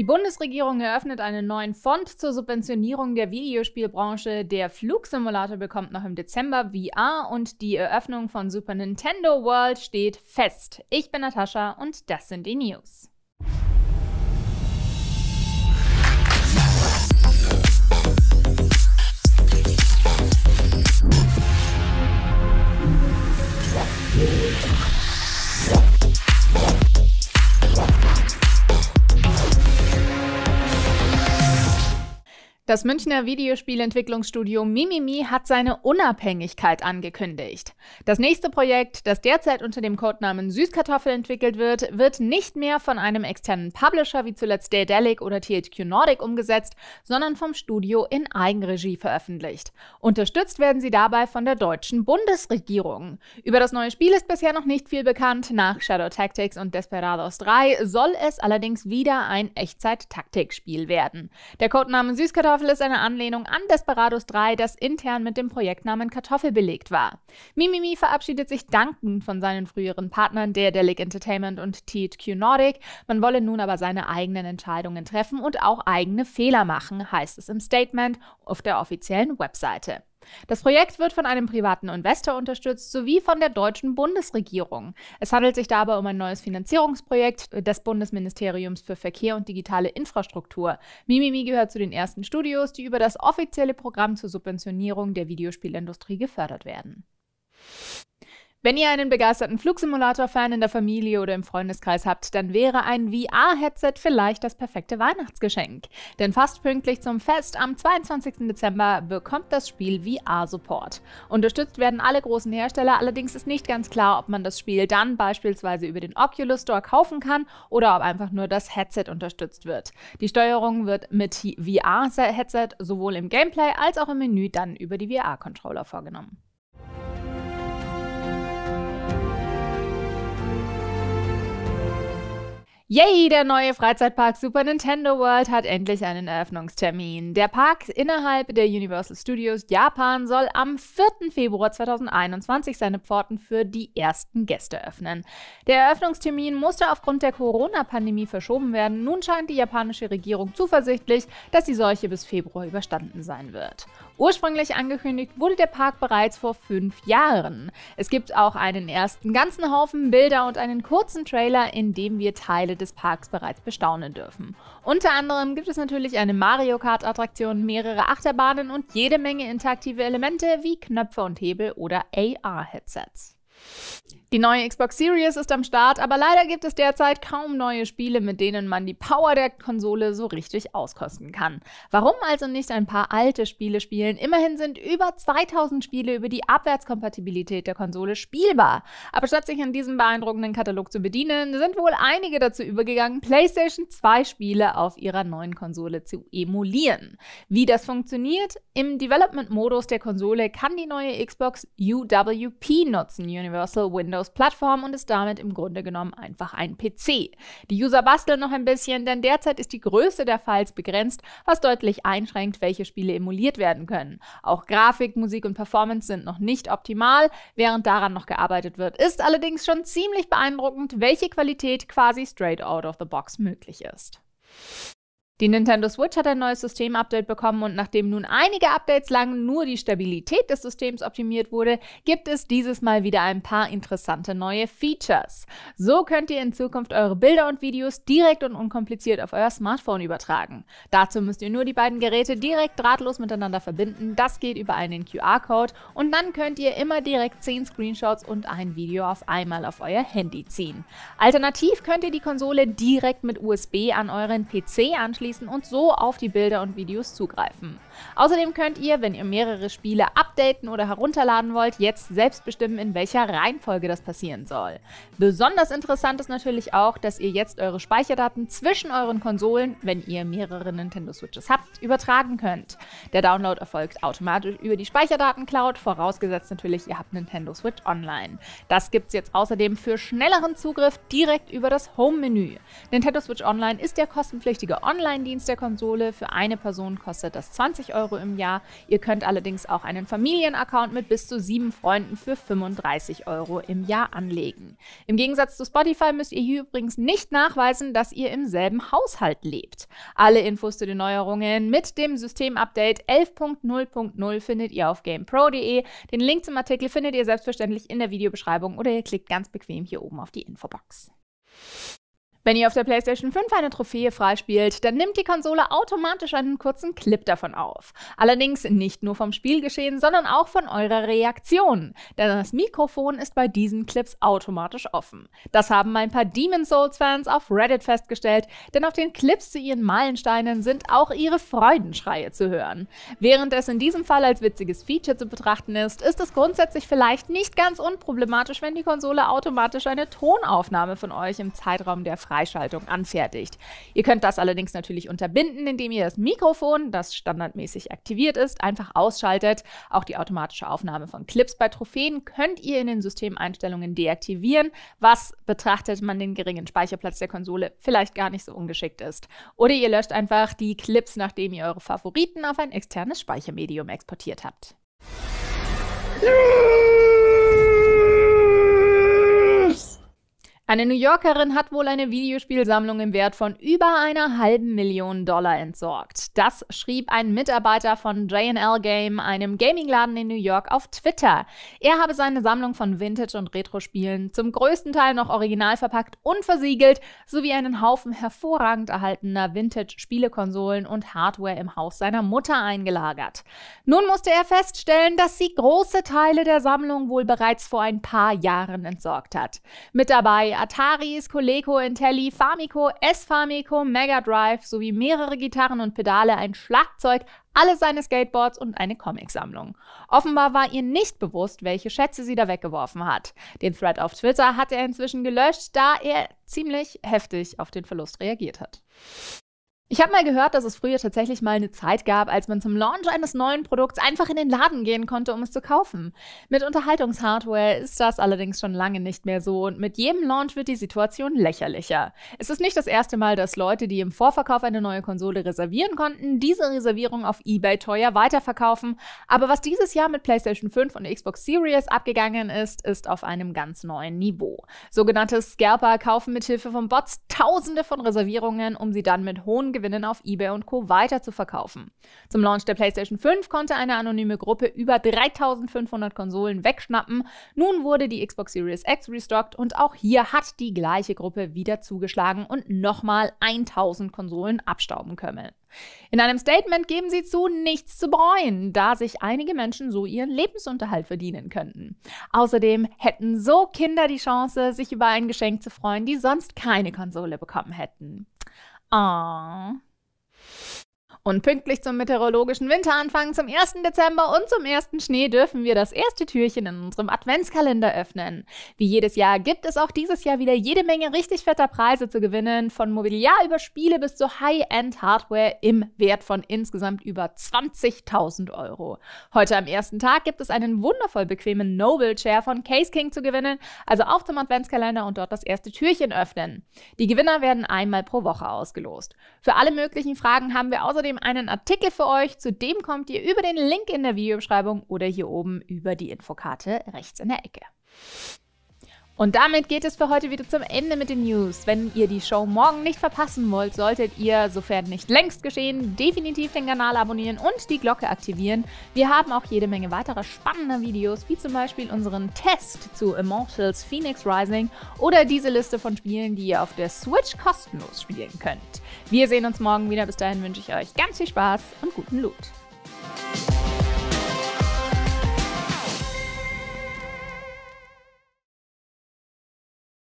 Die Bundesregierung eröffnet einen neuen Fonds zur Subventionierung der Videospielbranche. Der Flugsimulator bekommt noch im Dezember VR und die Eröffnung von Super Nintendo World steht fest. Ich bin Natascha und das sind die News. Yeah. Das Münchner Videospielentwicklungsstudio Mimimi hat seine Unabhängigkeit angekündigt. Das nächste Projekt, das derzeit unter dem Codenamen Süßkartoffel entwickelt wird, wird nicht mehr von einem externen Publisher wie zuletzt Daedalic oder THQ Nordic umgesetzt, sondern vom Studio in Eigenregie veröffentlicht. Unterstützt werden sie dabei von der deutschen Bundesregierung. Über das neue Spiel ist bisher noch nicht viel bekannt. Nach Shadow Tactics und Desperados 3 soll es allerdings wieder ein Echtzeit-Taktikspiel werden. Der Codename Süßkartoffel Kartoffel ist eine Anlehnung an Desperados 3, das intern mit dem Projektnamen Kartoffel belegt war. Mimimi verabschiedet sich dankend von seinen früheren Partnern der Delic Entertainment und THQ Nordic. Man wolle nun aber seine eigenen Entscheidungen treffen und auch eigene Fehler machen, heißt es im Statement auf der offiziellen Webseite. Das Projekt wird von einem privaten Investor unterstützt sowie von der deutschen Bundesregierung. Es handelt sich dabei um ein neues Finanzierungsprojekt des Bundesministeriums für Verkehr und digitale Infrastruktur. Mimimi gehört zu den ersten Studios, die über das offizielle Programm zur Subventionierung der Videospielindustrie gefördert werden. Wenn ihr einen begeisterten Flugsimulator-Fan in der Familie oder im Freundeskreis habt, dann wäre ein VR-Headset vielleicht das perfekte Weihnachtsgeschenk. Denn fast pünktlich zum Fest am 22. Dezember bekommt das Spiel VR-Support. Unterstützt werden alle großen Hersteller, allerdings ist nicht ganz klar, ob man das Spiel dann beispielsweise über den Oculus Store kaufen kann oder ob einfach nur das Headset unterstützt wird. Die Steuerung wird mit VR-Headset sowohl im Gameplay als auch im Menü dann über die VR-Controller vorgenommen. Yay, der neue Freizeitpark Super Nintendo World hat endlich einen Eröffnungstermin. Der Park innerhalb der Universal Studios Japan soll am 4. Februar 2021 seine Pforten für die ersten Gäste öffnen. Der Eröffnungstermin musste aufgrund der Corona-Pandemie verschoben werden. Nun scheint die japanische Regierung zuversichtlich, dass die Seuche bis Februar überstanden sein wird. Ursprünglich angekündigt wurde der Park bereits vor fünf Jahren. Es gibt auch einen ersten ganzen Haufen Bilder und einen kurzen Trailer, in dem wir Teile des Parks bereits bestaunen dürfen. Unter anderem gibt es natürlich eine Mario Kart Attraktion, mehrere Achterbahnen und jede Menge interaktive Elemente wie Knöpfe und Hebel oder AR-Headsets. Die neue Xbox Series ist am Start, aber leider gibt es derzeit kaum neue Spiele, mit denen man die Power der Konsole so richtig auskosten kann. Warum also nicht ein paar alte Spiele spielen? Immerhin sind über 2000 Spiele über die Abwärtskompatibilität der Konsole spielbar. Aber statt sich in diesem beeindruckenden Katalog zu bedienen, sind wohl einige dazu übergegangen, PlayStation 2 Spiele auf ihrer neuen Konsole zu emulieren. Wie das funktioniert? Im Development-Modus der Konsole kann die neue Xbox UWP nutzen, Universal Windows Windows-Plattform und ist damit im Grunde genommen einfach ein PC. Die User basteln noch ein bisschen, denn derzeit ist die Größe der Files begrenzt, was deutlich einschränkt, welche Spiele emuliert werden können. Auch Grafik, Musik und Performance sind noch nicht optimal, während daran noch gearbeitet wird. Ist allerdings schon ziemlich beeindruckend, welche Qualität quasi straight out of the box möglich ist. Die Nintendo Switch hat ein neues Systemupdate bekommen und nachdem nun einige Updates lang nur die Stabilität des Systems optimiert wurde, gibt es dieses Mal wieder ein paar interessante neue Features. So könnt ihr in Zukunft eure Bilder und Videos direkt und unkompliziert auf euer Smartphone übertragen. Dazu müsst ihr nur die beiden Geräte direkt drahtlos miteinander verbinden. Das geht über einen QR-Code und dann könnt ihr immer direkt 10 Screenshots und ein Video auf einmal auf euer Handy ziehen. Alternativ könnt ihr die Konsole direkt mit USB an euren PC anschließen anschließen und so auf die Bilder und Videos zugreifen. Außerdem könnt ihr, wenn ihr mehrere Spiele updaten oder herunterladen wollt, jetzt selbst bestimmen, in welcher Reihenfolge das passieren soll. Besonders interessant ist natürlich auch, dass ihr jetzt eure Speicherdaten zwischen euren Konsolen, wenn ihr mehrere Nintendo Switches habt, übertragen könnt. Der Download erfolgt automatisch über die Speicherdatencloud, vorausgesetzt natürlich, ihr habt Nintendo Switch online. Das gibt's jetzt außerdem für schnelleren Zugriff direkt über das Home-Menü. Nintendo Switch Online ist der kostenpflichtige Online- Online-Dienst der Konsole. Für eine Person kostet das 20 Euro im Jahr. Ihr könnt allerdings auch einen Familienaccount mit bis zu sieben Freunden für 35 Euro im Jahr anlegen. Im Gegensatz zu Spotify müsst ihr hier übrigens nicht nachweisen, dass ihr im selben Haushalt lebt. Alle Infos zu den Neuerungen mit dem Systemupdate 11.0.0 findet ihr auf gamepro.de. Den Link zum Artikel findet ihr selbstverständlich in der Videobeschreibung oder ihr klickt ganz bequem hier oben auf die Infobox. Wenn ihr auf der PlayStation 5 eine Trophäe freispielt, dann nimmt die Konsole automatisch einen kurzen Clip davon auf. Allerdings nicht nur vom Spielgeschehen, sondern auch von eurer Reaktion. Denn das Mikrofon ist bei diesen Clips automatisch offen. Das haben ein paar Demon Souls-Fans auf Reddit festgestellt, denn auf den Clips zu ihren Meilensteinen sind auch ihre Freudenschreie zu hören. Während es in diesem Fall als witziges Feature zu betrachten ist, ist es grundsätzlich vielleicht nicht ganz unproblematisch, wenn die Konsole automatisch eine Tonaufnahme von euch im Zeitraum der Freiheit Freischaltung anfertigt. Ihr könnt das allerdings natürlich unterbinden, indem ihr das Mikrofon, das standardmäßig aktiviert ist, einfach ausschaltet. Auch die automatische Aufnahme von Clips bei Trophäen könnt ihr in den Systemeinstellungen deaktivieren, was betrachtet man den geringen Speicherplatz der Konsole vielleicht gar nicht so ungeschickt ist. Oder ihr löscht einfach die Clips, nachdem ihr eure Favoriten auf ein externes Speichermedium exportiert habt. Eine New Yorkerin hat wohl eine Videospielsammlung im Wert von über einer halben Million Dollar entsorgt. Das schrieb ein Mitarbeiter von JL Game, einem Gamingladen in New York, auf Twitter. Er habe seine Sammlung von Vintage- und Retro-Spielen zum größten Teil noch original verpackt und versiegelt, sowie einen Haufen hervorragend erhaltener Vintage-Spielekonsolen und Hardware im Haus seiner Mutter eingelagert. Nun musste er feststellen, dass sie große Teile der Sammlung wohl bereits vor ein paar Jahren entsorgt hat. Mit dabei Ataris, Coleco, Intelli, Famico, S-Famico, Mega Drive sowie mehrere Gitarren und Pedale Pedale, ein Schlagzeug, alle seine Skateboards und eine Comicsammlung. Offenbar war ihr nicht bewusst, welche Schätze sie da weggeworfen hat. Den Thread auf Twitter hat er inzwischen gelöscht, da er ziemlich heftig auf den Verlust reagiert hat. Ich habe mal gehört, dass es früher tatsächlich mal eine Zeit gab, als man zum Launch eines neuen Produkts einfach in den Laden gehen konnte, um es zu kaufen. Mit Unterhaltungshardware ist das allerdings schon lange nicht mehr so und mit jedem Launch wird die Situation lächerlicher. Es ist nicht das erste Mal, dass Leute, die im Vorverkauf eine neue Konsole reservieren konnten, diese Reservierung auf eBay teuer weiterverkaufen, aber was dieses Jahr mit PlayStation 5 und Xbox Series abgegangen ist, ist auf einem ganz neuen Niveau. Sogenannte Scalper kaufen mithilfe von Bots tausende von Reservierungen, um sie dann mit hohen Gewinnen auf eBay und Co. weiter zu verkaufen. Zum Launch der PlayStation 5 konnte eine anonyme Gruppe über 3500 Konsolen wegschnappen. Nun wurde die Xbox Series X restockt und auch hier hat die gleiche Gruppe wieder zugeschlagen und nochmal 1000 Konsolen abstauben können. In einem Statement geben sie zu, nichts zu bereuen, da sich einige Menschen so ihren Lebensunterhalt verdienen könnten. Außerdem hätten so Kinder die Chance, sich über ein Geschenk zu freuen, die sonst keine Konsole bekommen hätten. 哦 Und pünktlich zum meteorologischen Winteranfang zum 1. Dezember und zum ersten Schnee dürfen wir das erste Türchen in unserem Adventskalender öffnen. Wie jedes Jahr gibt es auch dieses Jahr wieder jede Menge richtig fetter Preise zu gewinnen, von Mobiliar über Spiele bis zu High-End-Hardware im Wert von insgesamt über 20.000 Euro. Heute am ersten Tag gibt es einen wundervoll bequemen Noble Chair von Case King zu gewinnen, also auf zum Adventskalender und dort das erste Türchen öffnen. Die Gewinner werden einmal pro Woche ausgelost. Für alle möglichen Fragen haben wir außerdem außerdem einen Artikel für euch. Zu dem kommt ihr über den Link in der Videobeschreibung oder hier oben über die Infokarte rechts in der Ecke. Und damit geht es für heute wieder zum Ende mit den News. Wenn ihr die Show morgen nicht verpassen wollt, solltet ihr, sofern nicht längst geschehen, definitiv den Kanal abonnieren und die Glocke aktivieren. Wir haben auch jede Menge weiterer spannender Videos, wie zum Beispiel unseren Test zu Immortals Phoenix Rising oder diese Liste von Spielen, die ihr auf der Switch kostenlos spielen könnt. Wir sehen uns morgen wieder. Bis dahin wünsche ich euch ganz viel Spaß und guten Loot.